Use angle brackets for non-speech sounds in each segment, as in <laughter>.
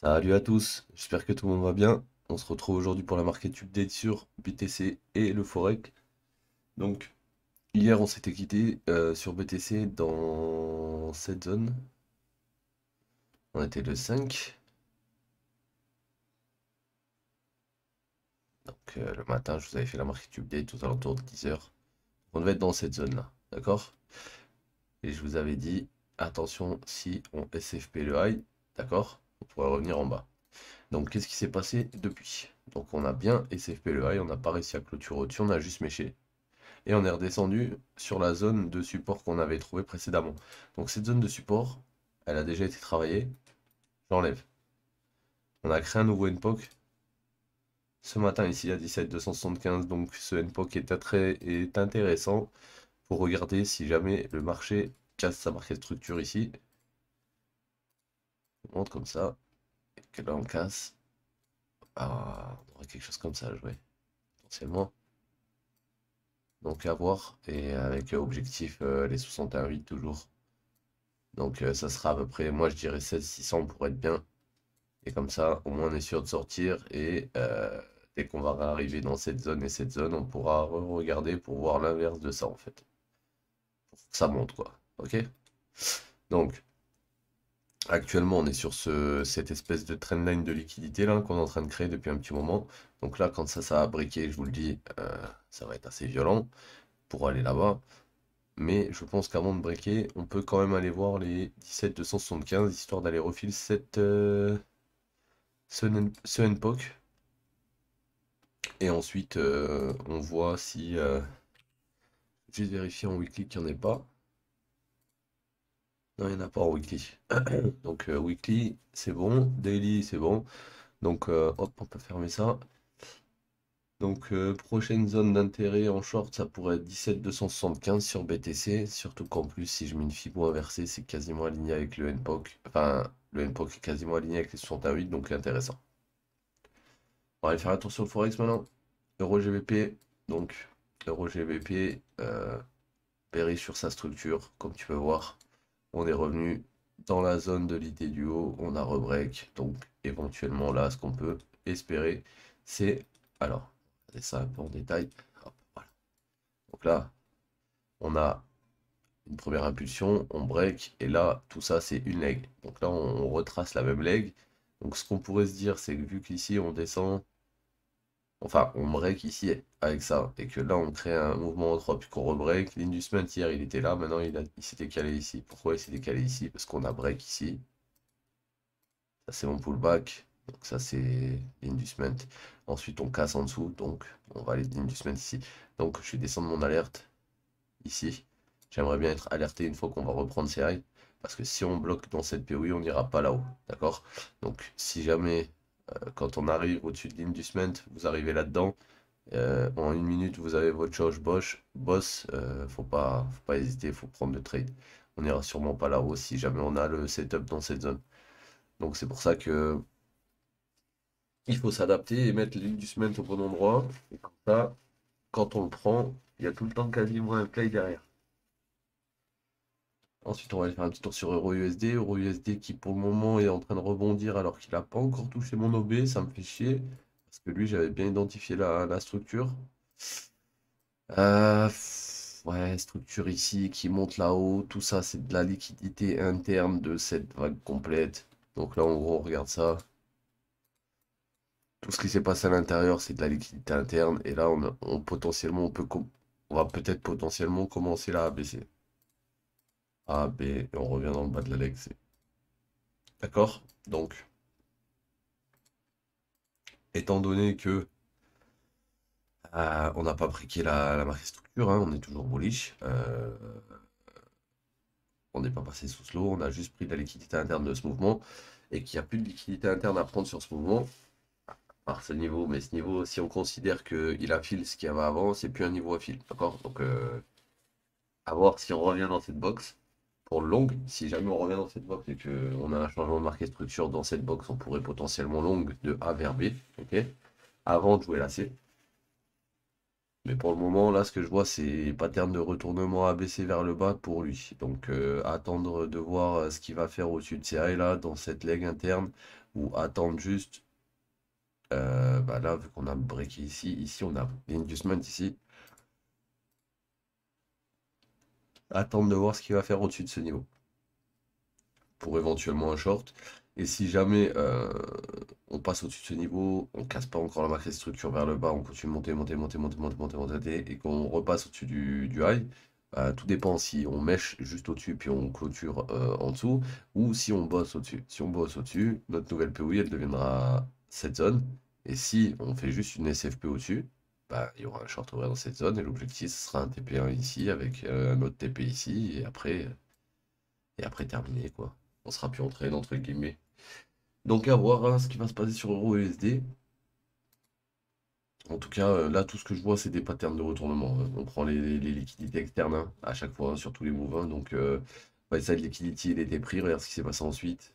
Salut à tous, j'espère que tout le monde va bien. On se retrouve aujourd'hui pour la market update sur BTC et le Forex. Donc, hier on s'était quitté euh, sur BTC dans cette zone. On était le 5. Donc, euh, le matin, je vous avais fait la market update aux alentours de 10h. On devait être dans cette zone là, d'accord Et je vous avais dit, attention si on SFP le high, d'accord on pourrait revenir en bas. Donc qu'est-ce qui s'est passé depuis Donc on a bien SFP le high, on n'a pas réussi à clôturer au-dessus, on a juste méché. Et on est redescendu sur la zone de support qu'on avait trouvé précédemment. Donc cette zone de support, elle a déjà été travaillée. J'enlève. On a créé un nouveau NPOC. Ce matin ici à 17275, donc ce NPOC est, très, est intéressant pour regarder si jamais le marché casse sa de structure ici monte comme ça, et que là on casse, ah, on aurait quelque chose comme ça à jouer, potentiellement. Donc à voir, et avec euh, objectif euh, les les 61.8 toujours. Donc euh, ça sera à peu près, moi je dirais 16-600 pour être bien. Et comme ça, au moins on est sûr de sortir. Et dès qu'on va arriver dans cette zone et cette zone, on pourra regarder pour voir l'inverse de ça en fait. ça monte quoi. Ok Donc Actuellement, on est sur cette espèce de trendline de liquidité là qu'on est en train de créer depuis un petit moment. Donc là, quand ça, ça a briqué, je vous le dis, euh, ça va être assez violent pour aller là-bas. Mais je pense qu'avant de briquer, on peut quand même aller voir les 17275, histoire d'aller refiler cette, euh, ce, NPOC. Et ensuite, euh, on voit si... juste vérifier en weekly qu'il n'y en ait pas. Non, il n'y en a pas en weekly. <clears throat> Donc euh, weekly, c'est bon. Daily, c'est bon. Donc euh, hop, on peut fermer ça. Donc euh, prochaine zone d'intérêt en short, ça pourrait être 17275 sur BTC. Surtout qu'en plus, si je mets une fibre inversée, c'est quasiment aligné avec le NPOC. Enfin, le NPOC est quasiment aligné avec les 68, donc intéressant. On va aller faire un tour sur le Forex maintenant. Euro GBP, donc Euro GBP, euh, sur sa structure, comme tu peux voir. On est revenu dans la zone de l'idée du haut, on a rebreak, donc éventuellement là, ce qu'on peut espérer, c'est, alors, ça un en détail, donc là, on a une première impulsion, on break, et là, tout ça, c'est une leg, donc là, on retrace la même leg, donc ce qu'on pourrait se dire, c'est que vu qu'ici, on descend enfin on break ici avec ça, et que là on crée un mouvement en 3 puis qu'on rebreak, l'indusment hier il était là, maintenant il, il s'est décalé ici. Pourquoi il s'est décalé ici Parce qu'on a break ici. Ça c'est mon pullback, donc ça c'est l'inducement. Ensuite on casse en dessous, donc on va aller l'inducement ici. Donc je vais descendre mon alerte ici. J'aimerais bien être alerté une fois qu'on va reprendre ces rails. Parce que si on bloque dans cette POI, on n'ira pas là-haut. D'accord Donc si jamais euh, quand on arrive au-dessus de du cement, vous arrivez là-dedans. Euh, en une minute, vous avez votre charge boss. boss euh, faut, pas, faut pas hésiter, faut prendre le trade. On n'ira sûrement pas là-haut si jamais on a le setup dans cette zone. Donc c'est pour ça que il faut s'adapter et mettre du cement au bon endroit. Et comme ça, quand on le prend, il y a tout le temps quasiment un play derrière. Ensuite, on va aller faire un petit tour sur EuroUSD. EuroUSD qui, pour le moment, est en train de rebondir alors qu'il n'a pas encore touché mon OB. Ça me fait chier. Parce que lui, j'avais bien identifié la, structure. Euh, ouais, structure ici qui monte là-haut. Tout ça, c'est de la liquidité interne de cette vague complète. Donc là, en gros, on regarde ça. Tout ce qui s'est passé à l'intérieur, c'est de la liquidité interne. Et là, on, on potentiellement, on, peut on va peut-être potentiellement commencer là à baisser. A, B, et on revient dans le bas de la leg D'accord Donc, étant donné que euh, on n'a pas pris la, marque structure, hein, on est toujours bullish, euh, on n'est pas passé sous slow, on a juste pris de la liquidité interne de ce mouvement, et qu'il n'y a plus de liquidité interne à prendre sur ce mouvement, par ce niveau, mais ce niveau, si on considère qu'il affile ce qu'il y avait avant, c'est plus un niveau à fil, d'accord Donc, euh, à voir si on revient dans cette box pour Long, si jamais on revient dans cette box et qu'on a un changement de marque structure dans cette box, on pourrait potentiellement Long de A vers B, ok Avant de jouer la C. Mais pour le moment, là, ce que je vois, c'est pattern de retournement ABC vers le bas pour lui. Donc, euh, attendre de voir euh, ce qu'il va faire au-dessus de ces et là, dans cette leg interne, ou attendre juste. Euh, bah là, vu qu'on a breaké ici, ici, on a l'inducement ici. attendre de voir ce qu'il va faire au-dessus de ce niveau. Pour éventuellement un short. Et si jamais euh, on passe au-dessus de ce niveau, on casse pas encore la matrice structure vers le bas, on continue de monter, monter, monter, monter, monter, monter, monter, et qu'on repasse au-dessus du, du, high, euh, tout dépend si on mèche juste au-dessus puis on clôture euh, en dessous, ou si on bosse au-dessus. Si on bosse au-dessus, notre nouvelle POI, elle deviendra cette zone. Et si on fait juste une SFP au-dessus, bah, il y aura un short dans cette zone et l'objectif ce sera un TP1 ici avec euh, un autre TP ici et après et après terminé quoi. On sera plus entré entre guillemets. Donc à voir hein, ce qui va se passer sur Euro USD. En tout cas, euh, là, tout ce que je vois, c'est des patterns de retournement. On prend les, liquidités externes hein, à chaque fois, hein, sur tous les mouvements. Donc, euh, ça de liquidité il était pris. Regarde ce qui s'est passé ensuite.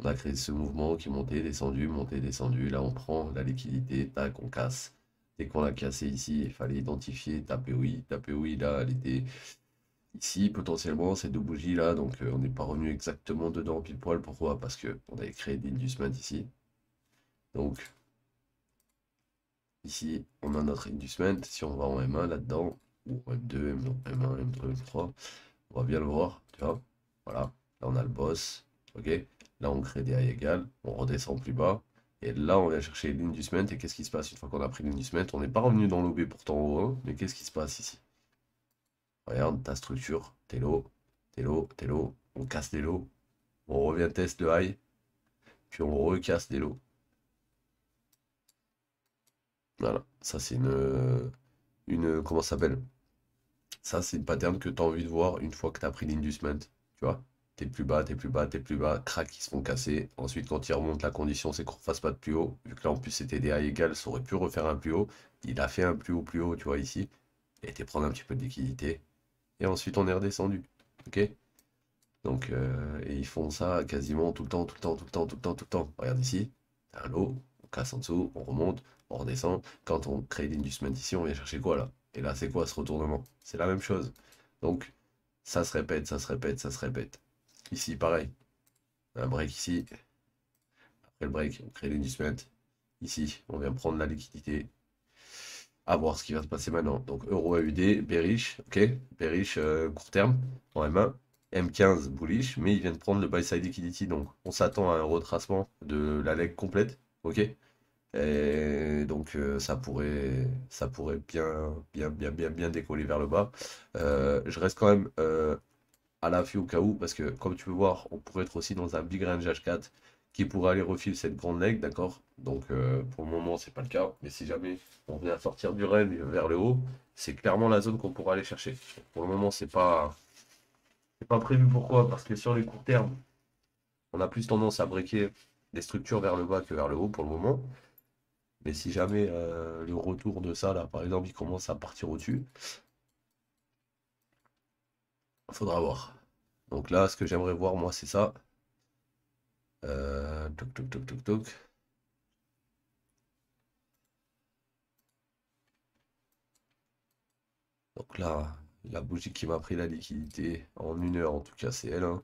on a créé ce mouvement qui montait, descendu, montait, descendu. Là, on prend la liquidité, tac, on casse qu'on l'a cassé ici, il fallait identifier taper oui, taper oui, là, elle était ici, potentiellement, ces deux bougies là, donc euh, on n'est pas revenu exactement dedans pile poil, pourquoi Parce que on avait créé des inducements ici, donc ici, on a notre inducement, si on va en M1 là-dedans, ou M2, M1, M2, M3, on va bien le voir, tu vois, voilà, là on a le boss, ok, là on crée des a égales, on redescend plus bas, et là, on vient chercher l'inducement, et qu'est-ce qui se passe Une fois qu'on a pris l'inducement, on n'est pas revenu dans l'OB pourtant hein. mais qu'est-ce qui se passe ici Regarde ta structure, t'es t'es low, t'es low, on casse des lots, on revient test de high, puis on recasse des lots. Voilà, ça c'est une, une, comment ça s'appelle Ça c'est une pattern que tu as envie de voir une fois que tu as pris l'inducement, tu vois t'es plus bas, t'es plus bas, t'es plus bas, crac, ils se font casser. Ensuite, quand il remonte, la condition, c'est qu'on ne fasse pas de plus haut. Vu que là, en plus, c'était des a égales, ça aurait pu refaire un plus haut. Il a fait un plus haut, plus haut, tu vois, ici. Et t'es prendre un petit peu de liquidité. Et ensuite, on est redescendu. OK Donc, euh, et ils font ça quasiment tout le temps, tout le temps, tout le temps, tout le temps, tout le temps. Regarde ici, un lot, on casse en dessous, on remonte, on redescend. Quand on crée l'inducement d'ici, on vient chercher quoi, là Et là, c'est quoi ce retournement C'est la même chose. Donc, ça se répète, ça se répète, ça se répète. Ici, pareil. Un break ici. Après le break, on crée l'indicement, Ici, on vient prendre la liquidité. À voir ce qui va se passer maintenant. Donc, euro AUD, bearish, ok, bearish euh, court terme en M1. M15 bullish, mais il vient de prendre le buy side liquidity, donc on s'attend à un retracement de la leg complète, ok et donc euh, ça pourrait ça pourrait bien bien bien bien bien décoller vers le bas. Euh, je reste quand même à l'affût au cas où, parce que comme tu peux voir, on pourrait être aussi dans un big range H4 qui pourrait aller refiler cette grande leg, d'accord Donc euh, pour le moment, c'est pas le cas, mais si jamais on vient à sortir du range euh, vers le haut, c'est clairement la zone qu'on pourra aller chercher. Pour le moment, c'est pas pas prévu pourquoi Parce que sur les court terme, on a plus tendance à briquer des structures vers le bas que vers le haut pour le moment. Mais si jamais euh, le retour de ça, là, par exemple, il commence à partir au-dessus, Faudra voir. Donc là, ce que j'aimerais voir, moi, c'est ça. Euh, toc, toc, toc, toc, Donc là, la bougie qui m'a pris la liquidité en une heure, en tout cas, c'est elle. Hein.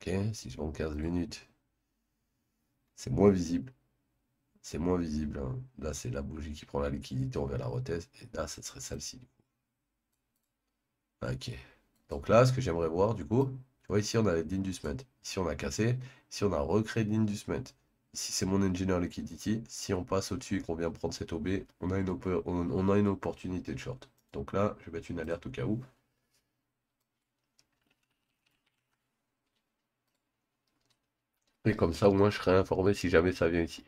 Ok, si je prends 15 minutes, c'est moins visible. C'est moins visible. Hein. Là, c'est la bougie qui prend la liquidité, on la rotesse Et là, ça serait celle-ci. Ah, ok. Donc là, ce que j'aimerais voir, du coup, tu vois, ici, on a l'inducement, si on a cassé. si on a recréé l'inducement, si c'est mon Engineer Liquidity. Si on passe au-dessus et qu'on vient prendre cette OB, on a, une on, a une opportunité de short. Donc là, je vais mettre une alerte au cas où. Et comme ça, au moins, je serai informé si jamais ça vient ici.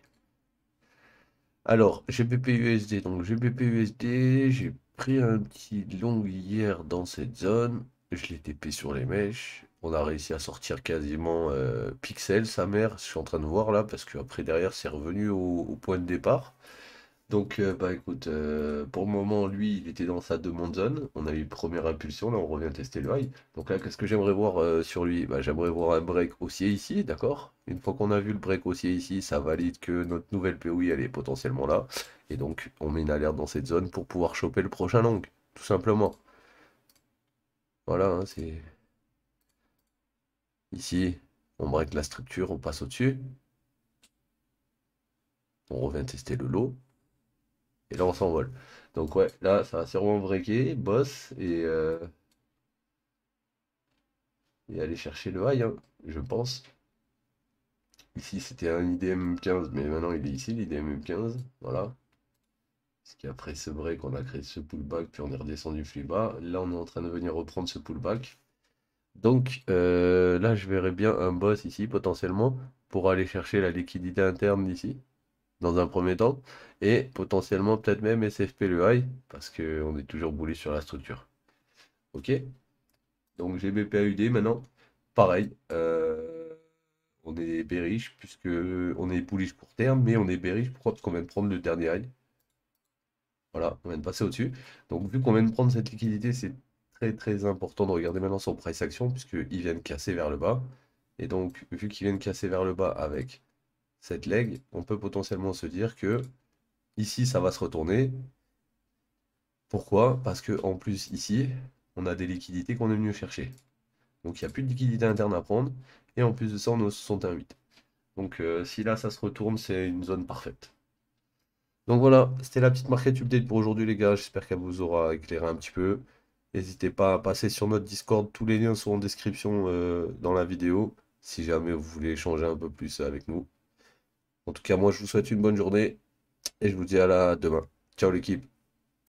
Alors, GBP USD. Donc, GBP USD, j'ai pris un petit long hier dans cette zone. Je l'ai TP sur les mèches. On a réussi à sortir quasiment euh, Pixel, sa mère. Je suis en train de voir là, parce qu'après derrière, c'est revenu au, point de départ. Donc, euh, bah écoute, euh, pour le moment, lui, il était dans sa demande zone. On a eu une première impulsion, là, on revient tester le high. Donc là, qu'est-ce que j'aimerais voir euh, sur lui bah, J'aimerais voir un break haussier ici, d'accord Une fois qu'on a vu le break haussier ici, ça valide que notre nouvelle POI, elle est potentiellement là. Et donc, on met une alerte dans cette zone pour pouvoir choper le prochain long, tout simplement. Voilà, hein, c'est... Ici, on break la structure, on passe au-dessus. On revient tester le lot. Et là, on s'envole. Donc ouais, là, ça va sûrement breaker, boss, euh, et... aller chercher le high, hein, je pense. Ici, c'était un IDM 15, mais maintenant, il est ici, l'IDM 15. Voilà. Parce qu'après ce break, on a créé ce pullback, puis on est redescendu plus bas. Là, on est en train de venir reprendre ce pullback. Donc euh, là, je verrais bien un boss ici, potentiellement, pour aller chercher la liquidité interne d'ici dans un premier temps, et potentiellement peut-être même SFP le high, parce qu'on est toujours boulé sur la structure. Ok Donc GBPAUD maintenant, pareil, euh, on est bearish, puisque on est bullish court terme, mais on est bearish pourquoi Parce qu'on vient de prendre le dernier high. Voilà, on vient de passer au-dessus. Donc vu qu'on vient de prendre cette liquidité, c'est très très important de regarder maintenant son price action, puisqu'il vient de casser vers le bas. Et donc, vu qu'il vient de casser vers le bas avec cette leg, on peut potentiellement se dire que ici, ça va se retourner. Pourquoi Parce que en plus, ici, on a des liquidités qu'on est venu chercher. Donc, il n'y a plus de liquidité interne à prendre. Et en plus de ça, on est au 61,8. Donc, euh, si là, ça se retourne, c'est une zone parfaite. Donc voilà, c'était la petite market update pour aujourd'hui les gars, j'espère qu'elle vous aura éclairé un petit peu. N'hésitez pas à passer sur notre Discord, tous les liens sont en description euh, dans la vidéo, si jamais vous voulez échanger un peu plus avec nous. En tout cas, moi, je vous souhaite une bonne journée et je vous dis à la demain. Ciao l'équipe.